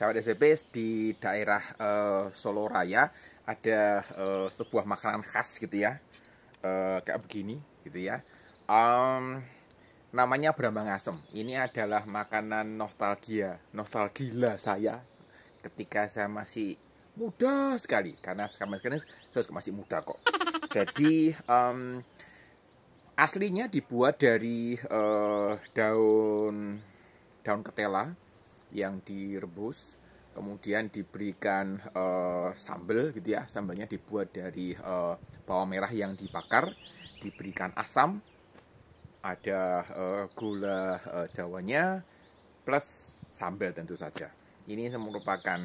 sahabat SCP di daerah e, Solo Raya ada e, sebuah makanan khas gitu ya e, kayak begini gitu ya um, namanya berambang asem ini adalah makanan nostalgia nostalgia saya ketika saya masih muda sekali karena sekarang sekarang saya masih muda kok jadi um, aslinya dibuat dari uh, daun daun ketela yang direbus kemudian diberikan uh, eh, sambal gitu ya sambalnya dibuat dari uh, bawang merah yang dibakar diberikan asam ada uh, gula uh, jawanya plus sambel tentu saja ini merupakan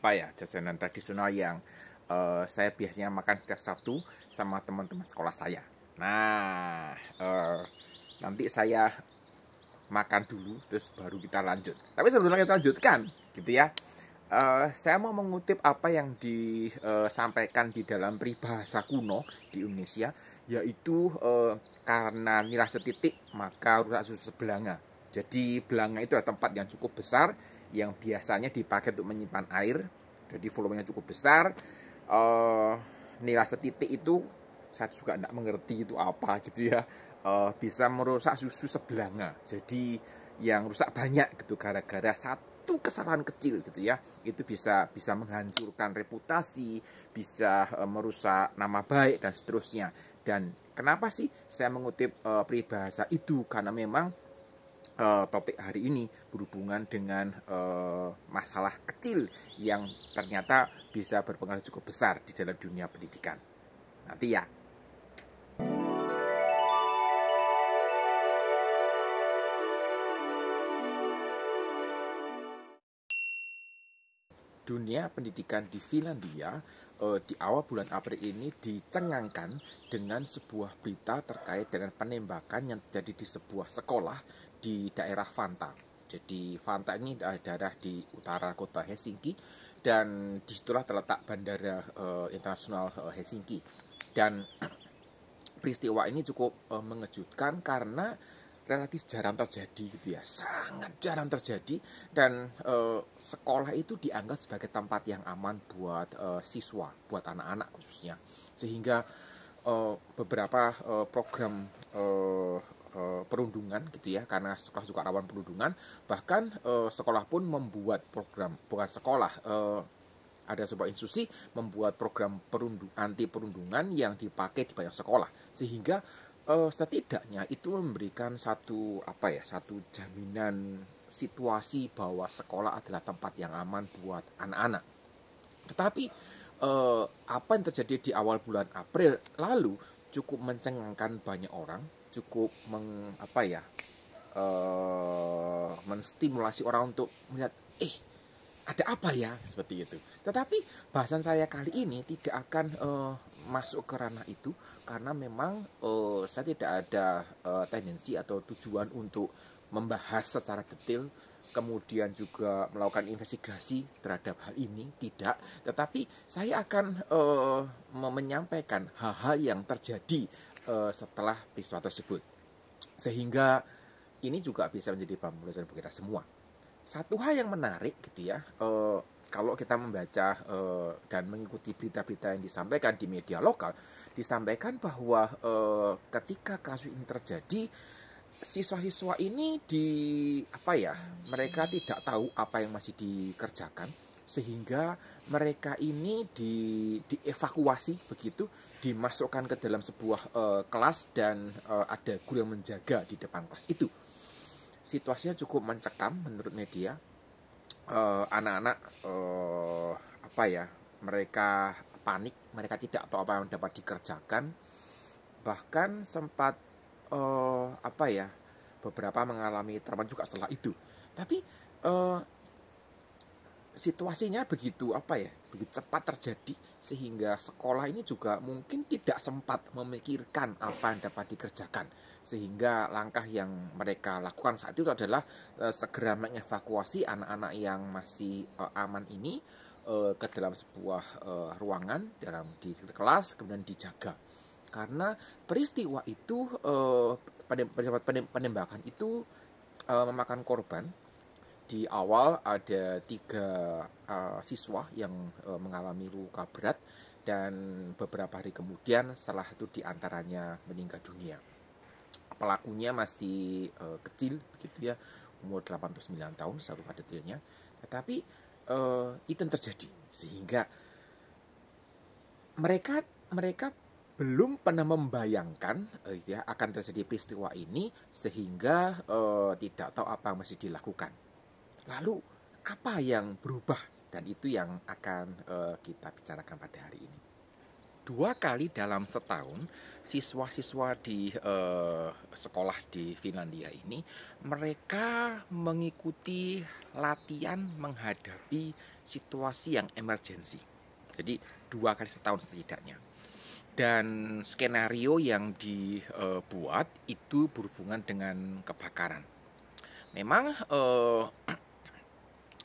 apa ya jajanan tradisional yang uh, saya biasanya makan setiap Sabtu sama teman-teman sekolah saya nah uh, nanti saya makan dulu terus baru kita lanjut. Tapi sebelumnya kita lanjutkan, gitu ya. Uh, saya mau mengutip apa yang disampaikan eh, di dalam peribahasa kuno di Indonesia, yaitu uh, karena nilai setitik maka rusak susu belanga. Jadi belanga itu adalah tempat yang cukup besar yang biasanya dipakai untuk menyimpan air. Jadi volumenya cukup besar. Uh, nilai setitik itu saya juga tidak mengerti itu apa gitu ya uh, bisa merusak susu sebelanga. Jadi yang rusak banyak gitu gara-gara satu kesalahan kecil gitu ya. Itu bisa bisa menghancurkan reputasi, bisa uh, merusak nama baik dan seterusnya. Dan kenapa sih saya mengutip uh, peribahasa itu? Karena memang uh, topik hari ini berhubungan dengan uh, masalah kecil yang ternyata bisa berpengaruh cukup besar di dalam dunia pendidikan. Nanti ya dunia pendidikan di Finlandia uh, di awal bulan April ini dicengangkan dengan sebuah berita terkait dengan penembakan yang terjadi di sebuah sekolah di daerah Fanta. Jadi Fanta ini adalah daerah di utara kota Helsinki dan disitulah terletak bandara uh, internasional uh, Helsinki. Dan peristiwa ini cukup uh, mengejutkan karena relatif jarang terjadi gitu ya sangat jarang terjadi dan e, sekolah itu dianggap sebagai tempat yang aman buat e, siswa buat anak-anak khususnya sehingga e, beberapa e, program e, e, perundungan gitu ya karena sekolah juga rawan perundungan bahkan e, sekolah pun membuat program bukan sekolah e, ada sebuah institusi membuat program perundung, anti perundungan yang dipakai di banyak sekolah sehingga uh, setidaknya itu memberikan satu apa ya satu jaminan situasi bahwa sekolah adalah tempat yang aman buat anak-anak. Tetapi uh, apa yang terjadi di awal bulan April lalu cukup mencengangkan banyak orang, cukup meng apa ya uh, menstimulasi orang untuk melihat eh ada apa ya seperti itu. Tetapi bahasan saya kali ini tidak akan uh, masuk ke ranah itu karena memang uh, saya tidak ada uh, tendensi atau tujuan untuk membahas secara detail kemudian juga melakukan investigasi terhadap hal ini tidak tetapi saya akan uh, menyampaikan hal-hal yang terjadi uh, setelah peristiwa tersebut sehingga ini juga bisa menjadi pembelajaran bagi kita semua satu hal yang menarik gitu ya uh, kalau kita membaca uh, dan mengikuti berita-berita yang disampaikan di media lokal, disampaikan bahwa uh, ketika kasus ini terjadi, siswa-siswa ini di apa ya, mereka tidak tahu apa yang masih dikerjakan, sehingga mereka ini di dievakuasi begitu, dimasukkan ke dalam sebuah uh, kelas dan uh, ada guru yang menjaga di depan kelas itu. Situasinya cukup mencekam menurut media, Eh, anak-anak uh, uh, apa ya mereka panik mereka tidak tahu apa yang dapat dikerjakan bahkan sempat uh, apa ya beberapa mengalami trauma juga setelah itu tapi uh, situasinya begitu apa ya begitu cepat terjadi sehingga sekolah ini juga mungkin tidak sempat memikirkan apa yang dapat dikerjakan sehingga langkah yang mereka lakukan saat itu adalah e, segera mengevakuasi anak-anak yang masih e, aman ini e, ke dalam sebuah e, ruangan dalam di kelas kemudian dijaga karena peristiwa itu e, penembakan itu e, memakan korban di awal ada tiga uh, siswa yang uh, mengalami luka berat dan beberapa hari kemudian salah satu diantaranya meninggal dunia. Pelakunya masih uh, kecil begitu ya, umur 89 tahun satu pada dirinya. Tetapi uh, itu terjadi sehingga mereka mereka belum pernah membayangkan uh, ya akan terjadi peristiwa ini sehingga uh, tidak tahu apa yang masih dilakukan Lalu apa yang berubah dan itu yang akan uh, kita bicarakan pada hari ini. Dua kali dalam setahun, siswa-siswa di uh, sekolah di Finlandia ini mereka mengikuti latihan menghadapi situasi yang emergensi. Jadi dua kali setahun setidaknya. Dan skenario yang dibuat eh, itu berhubungan dengan kebakaran. Memang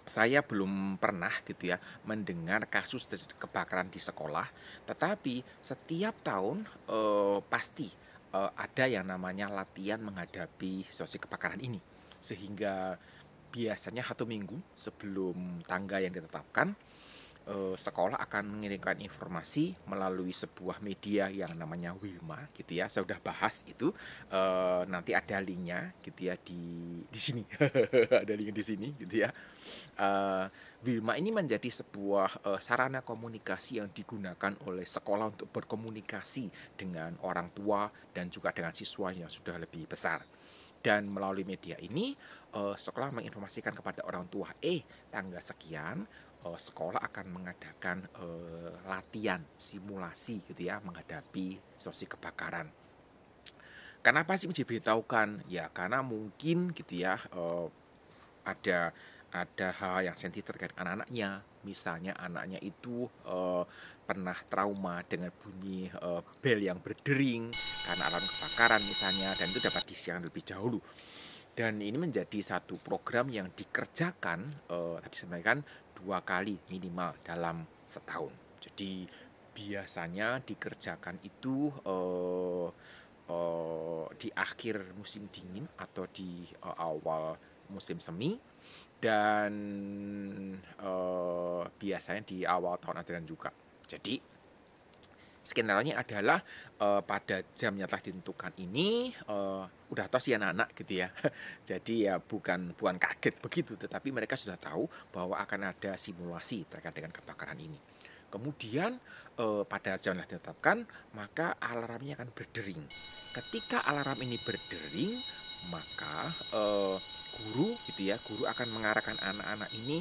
saya belum pernah gitu ya mendengar kasus kebakaran di sekolah, tetapi setiap tahun eh, pasti eh, ada yang namanya latihan menghadapi situasi kebakaran ini, sehingga biasanya satu minggu sebelum tangga yang ditetapkan Eh, sekolah akan mengirimkan informasi melalui sebuah media yang namanya Wilma gitu ya. Saya sudah bahas itu eh, nanti ada linknya gitu ya di di sini. ada link di sini gitu ya. Eh, Wilma ini menjadi sebuah sarana komunikasi yang digunakan oleh sekolah untuk berkomunikasi dengan orang tua dan juga dengan siswa yang sudah lebih besar dan melalui media ini sekolah menginformasikan kepada orang tua eh tanggal sekian uh, sekolah akan mengadakan uh, latihan simulasi gitu ya menghadapi situasi kebakaran. Kenapa sih diberitahukan? Ya karena mungkin gitu ya uh, ada ada hal yang sensitif terkait anak-anaknya. Misalnya anaknya itu uh, pernah trauma dengan bunyi uh, bel yang berdering karena alarm kebakaran misalnya dan itu dapat disiarkan lebih dahulu dan ini menjadi satu program yang dikerjakan uh, tadi sampaikan dua kali minimal dalam setahun. Jadi biasanya dikerjakan itu uh, uh, di akhir musim dingin atau di uh, awal musim semi dan uh, biasanya di awal tahun ajaran juga. Jadi skenario nya adalah uh, pada jam yang telah ditentukan ini uh, udah tahu sih anak-anak gitu ya jadi ya bukan bukan kaget begitu tetapi mereka sudah tahu bahwa akan ada simulasi terkait dengan kebakaran ini kemudian uh, pada jam yang telah ditetapkan maka alarmnya akan berdering ketika alarm ini berdering maka uh, guru gitu ya guru akan mengarahkan anak-anak ini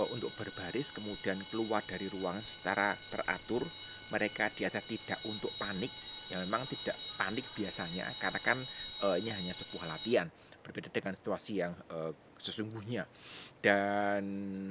uh, untuk berbaris kemudian keluar dari ruangan secara teratur mereka di atas tidak untuk panik ya memang tidak panik biasanya karena kan e, ini hanya sebuah latihan berbeda dengan situasi yang e, sesungguhnya dan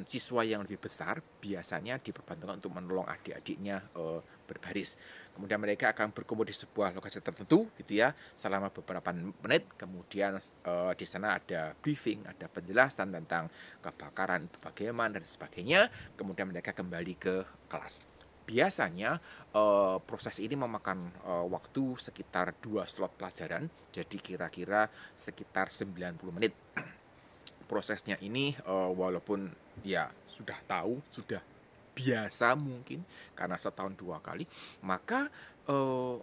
siswa yang lebih besar biasanya diperbantukan untuk menolong adik-adiknya e, berbaris kemudian mereka akan berkumpul di sebuah lokasi tertentu gitu ya selama beberapa menit kemudian e, di sana ada briefing ada penjelasan tentang kebakaran itu bagaimana dan sebagainya kemudian mereka kembali ke kelas biasanya uh, proses ini memakan uh, waktu sekitar dua slot pelajaran, jadi kira-kira sekitar 90 menit. Prosesnya ini uh, walaupun ya sudah tahu, sudah biasa mungkin karena setahun dua kali, maka uh,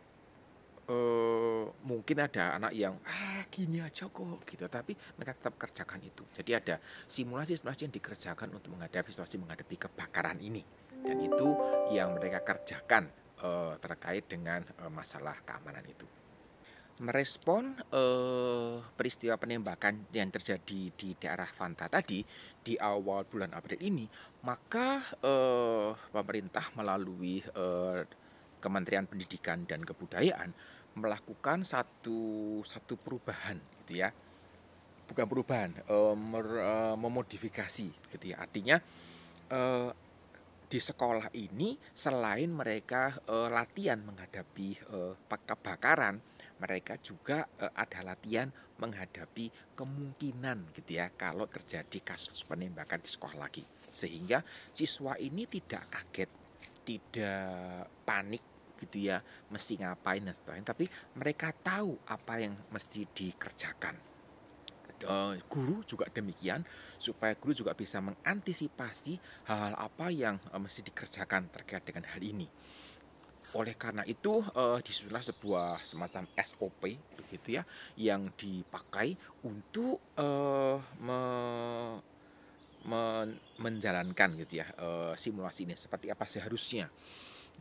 Uh, mungkin ada anak yang ah gini aja kok gitu tapi mereka tetap kerjakan itu jadi ada simulasi simulasi yang dikerjakan untuk menghadapi situasi menghadapi kebakaran ini dan itu yang mereka kerjakan uh, terkait dengan uh, masalah keamanan itu merespon uh, peristiwa penembakan yang terjadi di daerah Fanta tadi di awal bulan April ini, maka uh, pemerintah melalui uh, Kementerian Pendidikan dan Kebudayaan melakukan satu satu perubahan, gitu ya, bukan perubahan, uh, mer, uh, memodifikasi, gitu ya. Artinya uh, di sekolah ini selain mereka e, latihan menghadapi e, kebakaran, mereka juga e, ada latihan menghadapi kemungkinan gitu ya kalau terjadi kasus penembakan di sekolah lagi. Sehingga siswa ini tidak kaget, tidak panik gitu ya, mesti ngapain dan sebagainya, tapi mereka tahu apa yang mesti dikerjakan. Eh, guru juga demikian supaya guru juga bisa mengantisipasi hal-hal apa yang eh, mesti dikerjakan terkait dengan hal ini. Oleh karena itu eh, disusunlah sebuah semacam SOP begitu ya yang dipakai untuk me men menjalankan gitu ya uh, simulasi ini seperti apa seharusnya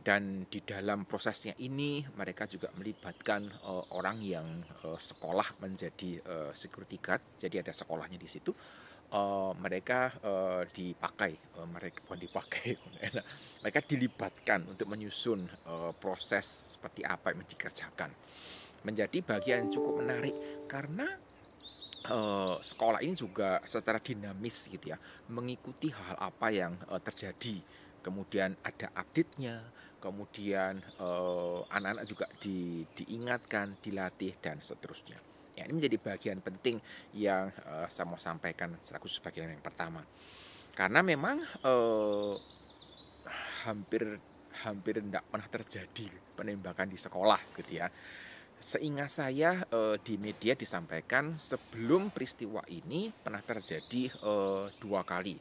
dan di dalam prosesnya ini mereka juga melibatkan uh, orang yang uh, sekolah menjadi uh, security guard jadi ada sekolahnya di situ uh, mereka uh, dipakai uh, mereka bukan dipakai mereka dilibatkan untuk menyusun uh, proses seperti apa yang dikerjakan menjadi bagian cukup menarik karena uh, sekolah ini juga secara dinamis gitu ya mengikuti hal apa yang uh, terjadi kemudian ada update-nya, kemudian eh, anak-anak uh, juga di, diingatkan, dilatih dan seterusnya. Ya, ini menjadi bagian penting yang uh, saya mau sampaikan selaku sebagian yang pertama. Karena memang uh, hampir hampir tidak pernah terjadi penembakan di sekolah gitu ya. Seingat saya e, di media disampaikan sebelum peristiwa ini pernah terjadi e, dua kali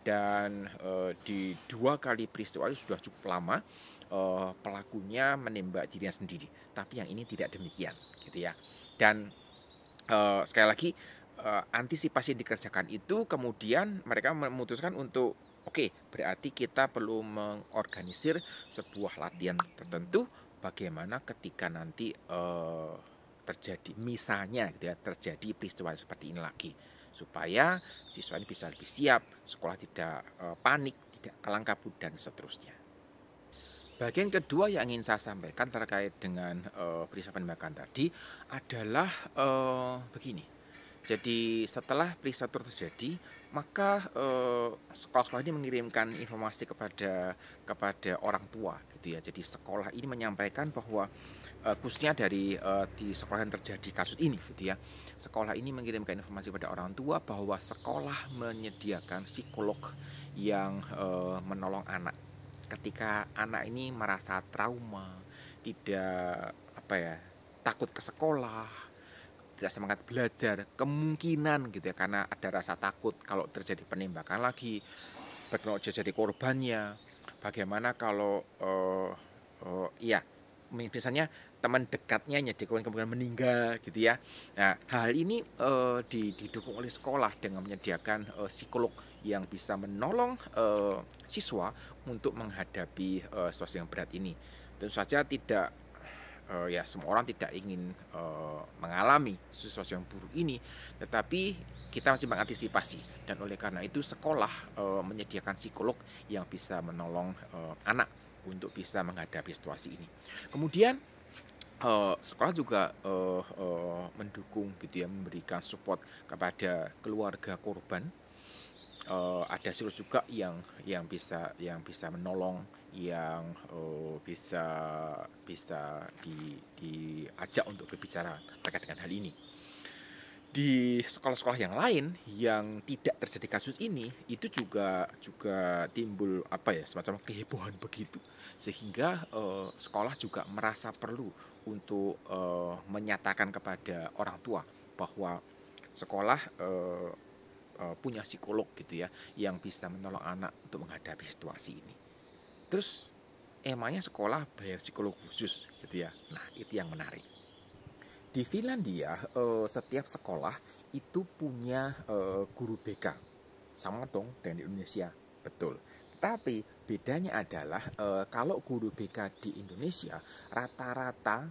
dan e, di dua kali peristiwa itu sudah cukup lama e, pelakunya menembak dirinya sendiri. Tapi yang ini tidak demikian, gitu ya. Dan e, sekali lagi e, antisipasi yang dikerjakan itu kemudian mereka memutuskan untuk Oke, berarti kita perlu mengorganisir sebuah latihan tertentu bagaimana ketika nanti uh, terjadi misalnya gitu ya, terjadi peristiwa seperti ini lagi supaya siswa ini bisa lebih siap, sekolah tidak uh, panik, tidak kelangkaan dan seterusnya. Bagian kedua yang ingin saya sampaikan terkait dengan uh, peristiwa penembakan tadi adalah uh, begini. Jadi setelah peristiwa terjadi, maka eh, sekolah-sekolah ini mengirimkan informasi kepada kepada orang tua gitu ya. Jadi sekolah ini menyampaikan bahwa eh, khususnya dari eh, di sekolah yang terjadi kasus ini gitu ya. Sekolah ini mengirimkan informasi kepada orang tua bahwa sekolah menyediakan psikolog yang menolong anak ketika anak ini merasa trauma, tidak apa ya, takut ke sekolah, tidak semangat belajar kemungkinan gitu ya karena ada rasa takut kalau terjadi penembakan lagi bagaimana jadi korbannya bagaimana kalau uh, uh, iya misalnya teman dekatnya jadi kemudian meninggal gitu ya nah hal ini uh, didukung oleh sekolah dengan menyediakan uh, psikolog yang bisa menolong uh, siswa untuk menghadapi uh, situasi yang berat ini tentu saja tidak uh, ya semua orang tidak ingin uh, mengalami situasi yang buruk ini, tetapi kita masih mengantisipasi dan oleh karena itu sekolah uh, menyediakan psikolog yang bisa menolong uh, anak untuk bisa menghadapi situasi ini. Kemudian uh, sekolah juga uh, uh, mendukung gitu ya memberikan support kepada keluarga korban uh, ada siklus juga yang yang bisa yang bisa menolong yang uh, bisa bisa di, diajak untuk berbicara terkait dengan hal ini di sekolah-sekolah yang lain yang tidak terjadi kasus ini itu juga juga timbul apa ya semacam kehebohan begitu sehingga uh, sekolah juga merasa perlu untuk uh, menyatakan kepada orang tua bahwa sekolah uh, uh, punya psikolog gitu ya yang bisa menolong anak untuk menghadapi situasi ini. Terus emangnya sekolah bayar psikolog khusus gitu ya. Nah, itu yang menarik. Di Finlandia uh, setiap sekolah itu punya uh, guru BK. Sama dong dengan di Indonesia. Betul. Tapi bedanya adalah e, kalau guru BK di Indonesia rata-rata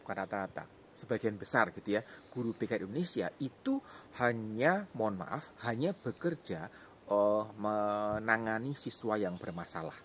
bukan rata-rata sebagian besar gitu ya guru BK Indonesia itu hanya mohon maaf hanya bekerja uh, menangani siswa yang bermasalah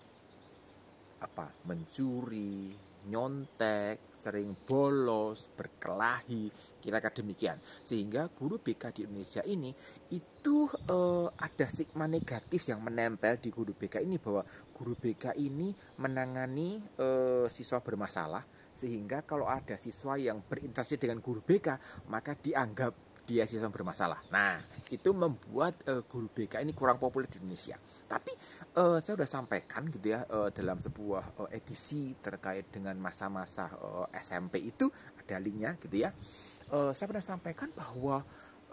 apa mencuri nyontek sering bolos berkelahi kira-kira demikian sehingga guru BK di Indonesia ini itu uh, ada stigma negatif yang menempel di guru BK ini bahwa guru BK ini menangani uh, siswa bermasalah sehingga kalau ada siswa yang berinteraksi dengan guru BK maka dianggap dia siswa bermasalah. Nah, itu membuat uh, guru BK ini kurang populer di Indonesia. Tapi uh, saya sudah sampaikan gitu ya uh, dalam sebuah uh, edisi terkait dengan masa-masa uh, SMP itu ada linknya gitu ya. Uh, saya sudah sampaikan bahwa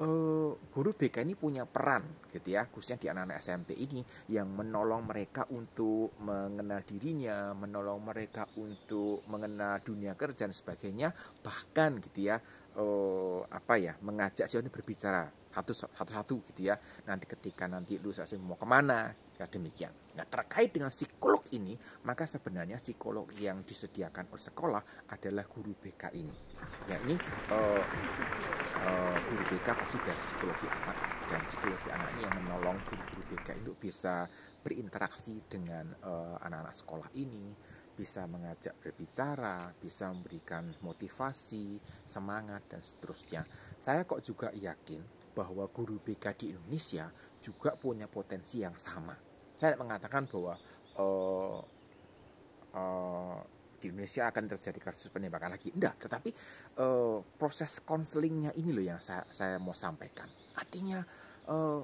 Uh, guru BK ini punya peran gitu ya khususnya di anak-anak SMP ini yang menolong mereka untuk mengenal dirinya, menolong mereka untuk mengenal dunia kerja dan sebagainya, bahkan gitu ya uh, apa ya mengajak si orang berbicara satu-satu gitu ya nanti ketika nanti lu saya mau kemana ya demikian. Nah terkait dengan psikolog ini maka sebenarnya psikolog yang disediakan oleh sekolah adalah guru BK ini. Ya ini uh, guru BK pasti dari psikologi anak dan psikologi anak ini yang menolong guru-guru BK itu bisa berinteraksi dengan eh, anak-anak uh, sekolah ini bisa mengajak berbicara, bisa memberikan motivasi, semangat, dan seterusnya. Saya kok juga yakin bahwa guru BK di Indonesia juga punya potensi yang sama. Saya mengatakan bahwa uh, uh, di Indonesia akan terjadi kasus penembakan lagi. Enggak, tetapi uh, proses konselingnya ini loh yang saya, saya mau sampaikan. Artinya uh,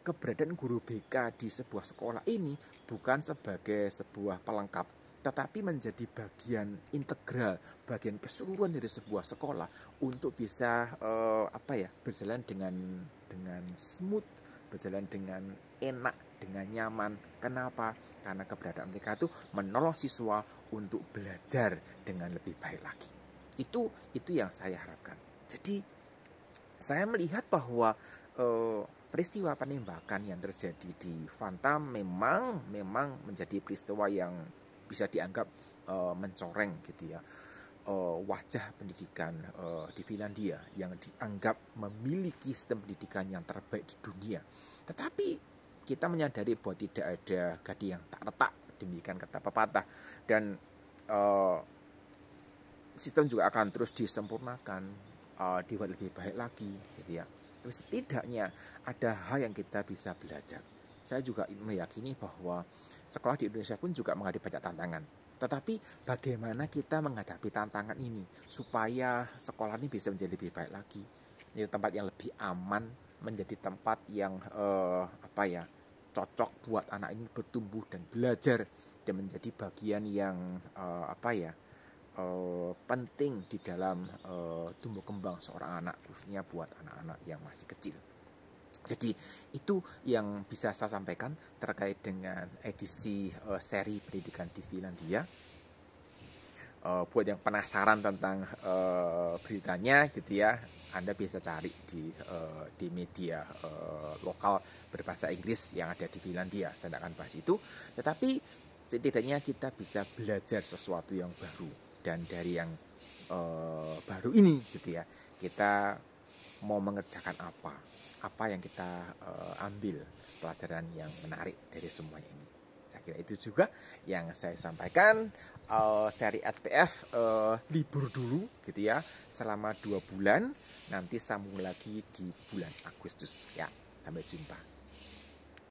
keberadaan guru BK di sebuah sekolah ini bukan sebagai sebuah pelengkap tetapi menjadi bagian integral, bagian keseluruhan dari sebuah sekolah untuk bisa uh, apa ya berjalan dengan dengan smooth, berjalan dengan enak dengan nyaman. Kenapa? Karena keberadaan mereka itu menolong siswa untuk belajar dengan lebih baik lagi. Itu itu yang saya harapkan. Jadi saya melihat bahwa eh, peristiwa penembakan yang terjadi di Fanta memang memang menjadi peristiwa yang bisa dianggap eh, mencoreng gitu ya uh, wajah pendidikan uh, di Finlandia yang dianggap memiliki sistem pendidikan yang terbaik di dunia. Tetapi kita menyadari bahwa tidak ada gadi yang tak retak demikian kata pepatah dan uh, sistem juga akan terus disempurnakan uh, dibuat lebih baik lagi gitu ya tapi setidaknya ada hal yang kita bisa belajar saya juga meyakini bahwa sekolah di Indonesia pun juga menghadapi banyak tantangan tetapi bagaimana kita menghadapi tantangan ini supaya sekolah ini bisa menjadi lebih baik lagi menjadi tempat yang lebih aman menjadi tempat yang uh, apa ya cocok buat anak ini bertumbuh dan belajar dan menjadi bagian yang uh, apa ya uh, penting di dalam uh, tumbuh kembang seorang anak khususnya buat anak-anak yang masih kecil. Jadi itu yang bisa saya sampaikan terkait dengan edisi uh, seri pendidikan di Finlandia uh, buat yang penasaran tentang uh, beritanya gitu ya anda bisa cari di uh, di media uh, lokal berbahasa Inggris yang ada di Finlandia saya tidak akan bahas itu tetapi setidaknya kita bisa belajar sesuatu yang baru dan dari yang uh, baru ini gitu ya kita mau mengerjakan apa apa yang kita uh, ambil pelajaran yang menarik dari semuanya ini kira itu juga yang saya sampaikan uh, seri SPF uh, eh, libur dulu gitu ya selama dua bulan nanti sambung lagi di bulan Agustus ya sampai jumpa